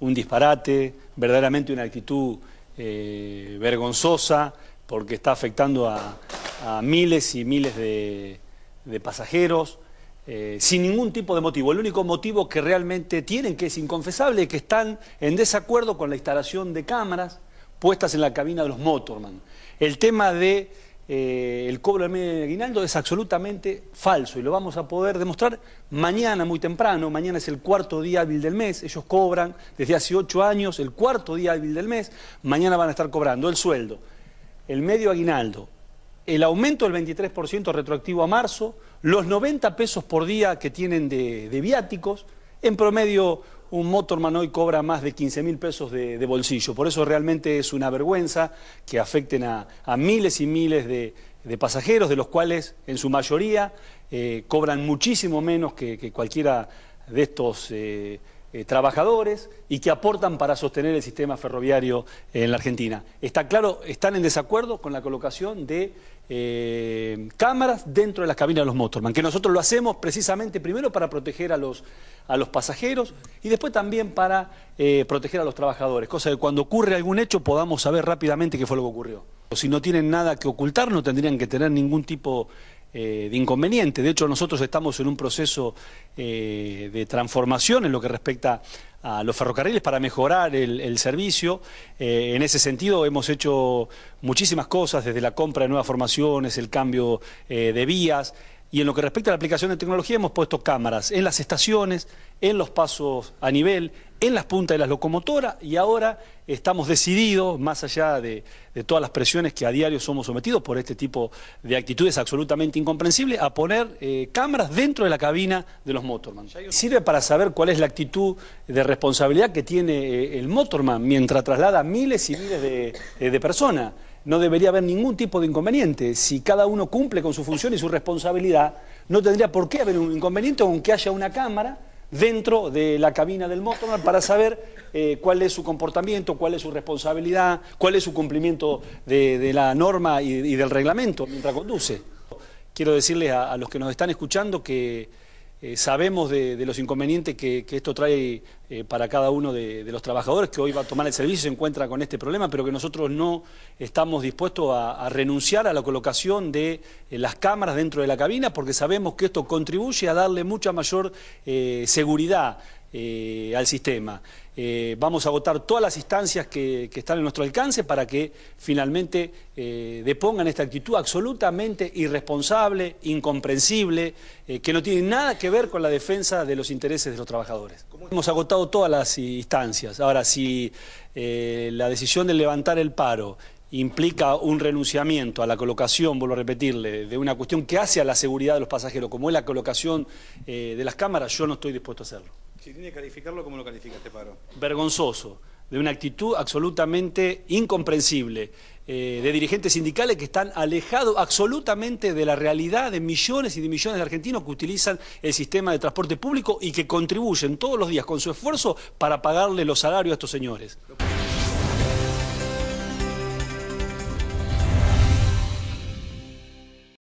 un disparate, verdaderamente una actitud eh, vergonzosa, porque está afectando a, miles y miles de, pasajeros, eh, sin ningún tipo de motivo. El único motivo que realmente tienen, que es inconfesable, es que están en desacuerdo con la instalación de cámaras puestas en la cabina de los motorman. El tema de eh, el cobro del medio aguinaldo es absolutamente falso y lo vamos a poder demostrar mañana muy temprano, mañana es el cuarto día hábil del mes, ellos cobran desde hace ocho años el cuarto día hábil del mes, mañana van a estar cobrando el sueldo, el medio aguinaldo, el aumento del 23% retroactivo a marzo, los 90 pesos por día que tienen de viáticos, en promedio un motorman hoy cobra más de 15 mil pesos de, bolsillo. Por eso realmente es una vergüenza que afecten a, miles y miles de, pasajeros, de los cuales en su mayoría eh, cobran muchísimo menos que, cualquiera de estos... Eh, eh, trabajadores y que aportan para sostener el sistema ferroviario en la Argentina. Está claro, están en desacuerdo con la colocación de eh, cámaras dentro de las cabinas de los motorman, que nosotros lo hacemos precisamente primero para proteger a los, a los pasajeros y después también para eh, proteger a los trabajadores, cosa que cuando ocurre algún hecho podamos saber rápidamente qué fue lo que ocurrió. Si no tienen nada que ocultar, no tendrían que tener ningún tipo eh, de inconveniente. De hecho, nosotros estamos en un proceso eh, de transformación en lo que respecta a los ferrocarriles para mejorar el, servicio. Eh, en ese sentido hemos hecho muchísimas cosas, desde la compra de nuevas formaciones, el cambio de vías. Y en lo que respecta a la aplicación de tecnología hemos puesto cámaras en las estaciones, en los pasos a nivel, en las puntas de las locomotoras y ahora estamos decididos, más allá de, todas las presiones que a diario somos sometidos por este tipo de actitudes absolutamente incomprensibles, a poner eh, cámaras dentro de la cabina de los motorman. Sirve para saber cuál es la actitud de responsabilidad que tiene eh, el motorman mientras traslada miles y miles de eh, personas no debería haber ningún tipo de inconveniente. Si cada uno cumple con su función y su responsabilidad, no tendría por qué haber un inconveniente aunque haya una cámara dentro de la cabina del motor para saber eh, cuál es su comportamiento, cuál es su responsabilidad, cuál es su cumplimiento de, la norma y, del reglamento mientras conduce. Quiero decirles a los que nos están escuchando que eh, sabemos de, los inconvenientes que, esto trae eh, para cada uno de, los trabajadores que hoy va a tomar el servicio y se encuentra con este problema, pero que nosotros no estamos dispuestos a, renunciar a la colocación de eh, las cámaras dentro de la cabina porque sabemos que esto contribuye a darle mucha mayor seguridad al sistema. Eh, vamos a agotar todas las instancias que, están en nuestro alcance para que finalmente eh, depongan esta actitud absolutamente irresponsable, incomprensible, eh, que no tiene nada que ver con la defensa de los intereses de los trabajadores. Hemos agotado todas las instancias. Ahora, si la decisión de levantar el paro implica un renunciamiento a la colocación, vuelvo a repetirle, de una cuestión que hace a la seguridad de los pasajeros, como es la colocación de las cámaras, yo no estoy dispuesto a hacerlo. Si tiene que calificarlo, ¿cómo lo califica este paro? Vergonzoso, de una actitud absolutamente incomprensible, eh, de dirigentes sindicales que están alejados absolutamente de la realidad de millones y de millones de argentinos que utilizan el sistema de transporte público y que contribuyen todos los días con su esfuerzo para pagarle los salarios a estos señores.